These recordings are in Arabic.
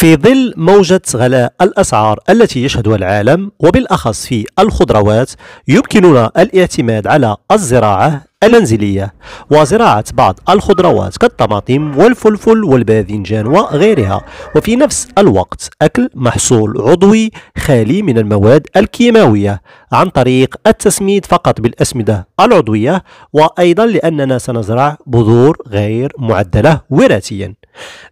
في ظل موجة غلاء الأسعار التي يشهدها العالم وبالأخص في الخضروات يمكننا الاعتماد على الزراعة المنزلية وزراعة بعض الخضروات كالطماطم والفلفل والباذنجان وغيرها وفي نفس الوقت أكل محصول عضوي خالي من المواد الكيماوية عن طريق التسميد فقط بالأسمدة العضوية وأيضا لأننا سنزرع بذور غير معدلة وراثيا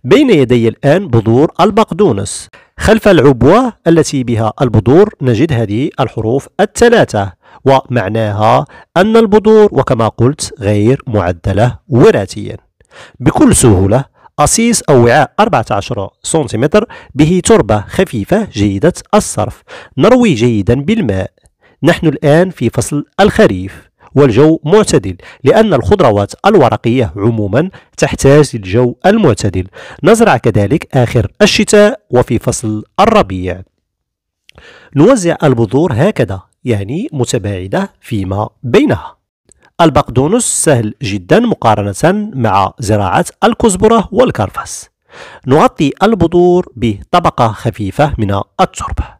بين يدي الآن بذور البقدونس خلف العبوة التي بها البذور نجد هذه الحروف الثلاثة ومعناها أن البذور وكما قلت غير معدلة وراثيا بكل سهولة أصيص أو وعاء 14 سنتيمتر به تربة خفيفة جيدة الصرف نروي جيدا بالماء نحن الآن في فصل الخريف والجو معتدل لأن الخضروات الورقية عموما تحتاج للجو المعتدل نزرع كذلك آخر الشتاء وفي فصل الربيع نوزع البذور هكذا يعني متباعدة فيما بينها البقدونس سهل جدا مقارنة مع زراعة الكزبرة والكرفس نغطي البذور بطبقة خفيفة من التربة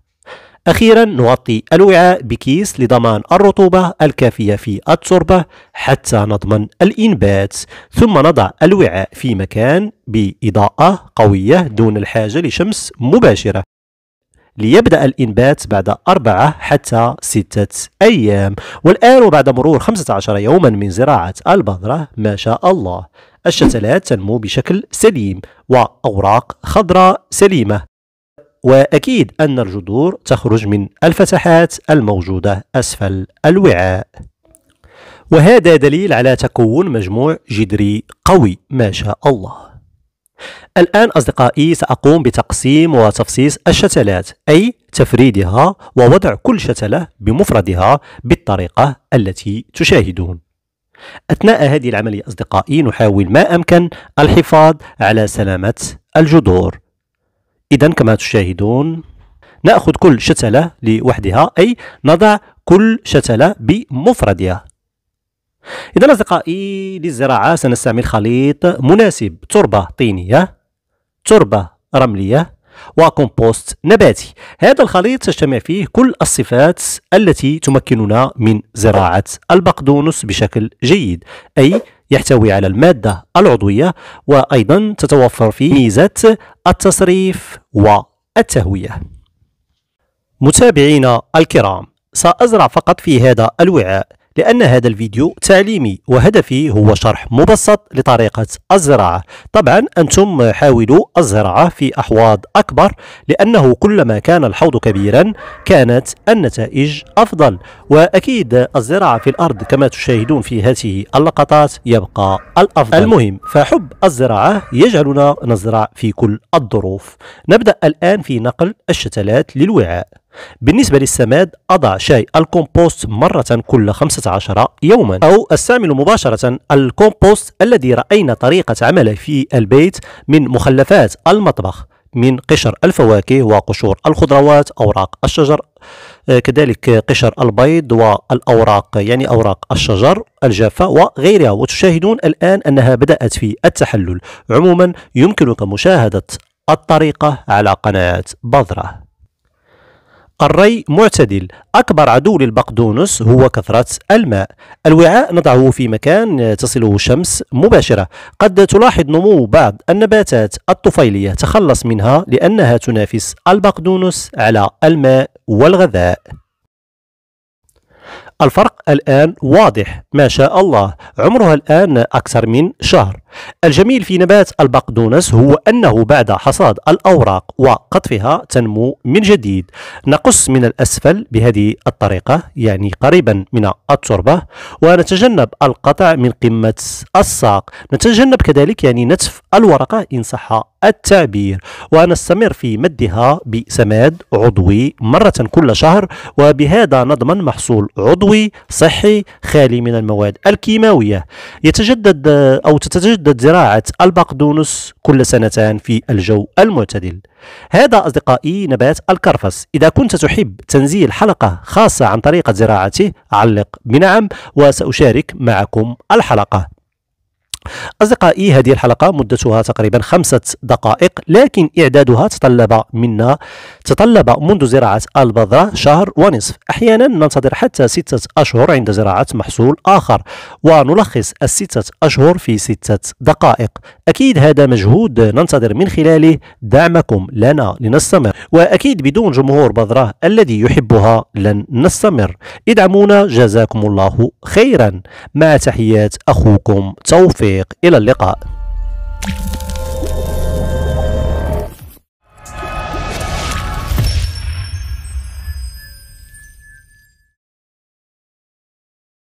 أخيرا نغطي الوعاء بكيس لضمان الرطوبة الكافية في التربة حتى نضمن الإنبات ثم نضع الوعاء في مكان بإضاءة قوية دون الحاجة لشمس مباشرة ليبدأ الإنبات بعد أربعة حتى ستة أيام والآن وبعد مرور 15 يوما من زراعة البذرة ما شاء الله الشتلات تنمو بشكل سليم وأوراق خضراء سليمة وأكيد أن الجذور تخرج من الفتحات الموجودة أسفل الوعاء وهذا دليل على تكون مجموع جذري قوي ما شاء الله الآن أصدقائي سأقوم بتقسيم وتفصيص الشتلات أي تفريدها ووضع كل شتلة بمفردها بالطريقة التي تشاهدون أثناء هذه العملية أصدقائي نحاول ما أمكن الحفاظ على سلامة الجذور إذا كما تشاهدون نأخذ كل شتلة لوحدها أي نضع كل شتلة بمفردها اذا اصدقائي للزراعه سنستعمل خليط مناسب تربه طينيه تربه رمليه وكومبوست نباتي هذا الخليط تجتمع فيه كل الصفات التي تمكننا من زراعة البقدونس بشكل جيد أي يحتوي على المادة العضوية وأيضا تتوفر فيه ميزة التصريف والتهوية متابعينا الكرام سأزرع فقط في هذا الوعاء لأن هذا الفيديو تعليمي وهدفي هو شرح مبسط لطريقة الزراعة طبعا أنتم حاولوا الزراعة في أحواض أكبر لأنه كلما كان الحوض كبيرا كانت النتائج أفضل وأكيد الزراعة في الأرض كما تشاهدون في هذه اللقطات يبقى الأفضل المهم فحب الزراعة يجعلنا نزرع في كل الظروف نبدأ الآن في نقل الشتلات للوعاء بالنسبة للسماد أضع شاي الكومبوست مرة كل 15 يوما أو استعمل مباشرة الكومبوست الذي رأينا طريقة عمله في البيت من مخلفات المطبخ من قشر الفواكه وقشور الخضروات أوراق الشجر آه، كذلك قشر البيض والأوراق يعني أوراق الشجر الجافة وغيرها وتشاهدون الآن أنها بدأت في التحلل عموما يمكنك مشاهدة الطريقة على قناة بذرة الري معتدل أكبر عدو للبقدونس هو كثرة الماء الوعاء نضعه في مكان تصله الشمس مباشرة قد تلاحظ نمو بعض النباتات الطفيلية تخلص منها لأنها تنافس البقدونس على الماء والغذاء الفرق الآن واضح ما شاء الله عمرها الآن أكثر من شهر الجميل في نبات البقدونس هو أنه بعد حصاد الأوراق وقطفها تنمو من جديد نقص من الأسفل بهذه الطريقة يعني قريبا من التربة ونتجنب القطع من قمة الساق نتجنب كذلك يعني نتف الورقة إن صح التعبير ونستمر في مدها بسماد عضوي مرة كل شهر وبهذا نضمن محصول عضوي صحي خالي من المواد الكيماوية يتجدد أو تتجدد تتجدد زراعة البقدونس كل سنتان في الجو المعتدل هذا أصدقائي نبات الكرفس إذا كنت تحب تنزيل حلقة خاصة عن طريقة زراعته علق بنعم وسأشارك معكم الحلقة أصدقائي هذه الحلقة مدتها تقريبا خمسة دقائق لكن إعدادها تطلب منا تطلب منذ زراعة البذرة شهر ونصف أحيانا ننتظر حتى ستة أشهر عند زراعة محصول آخر ونلخص الستة أشهر في ستة دقائق أكيد هذا مجهود ننتظر من خلاله دعمكم لنا لنستمر وأكيد بدون جمهور بذرة الذي يحبها لن نستمر ادعمونا جزاكم الله خيرا مع تحيات أخوكم توفيق التوفيق إلى اللقاء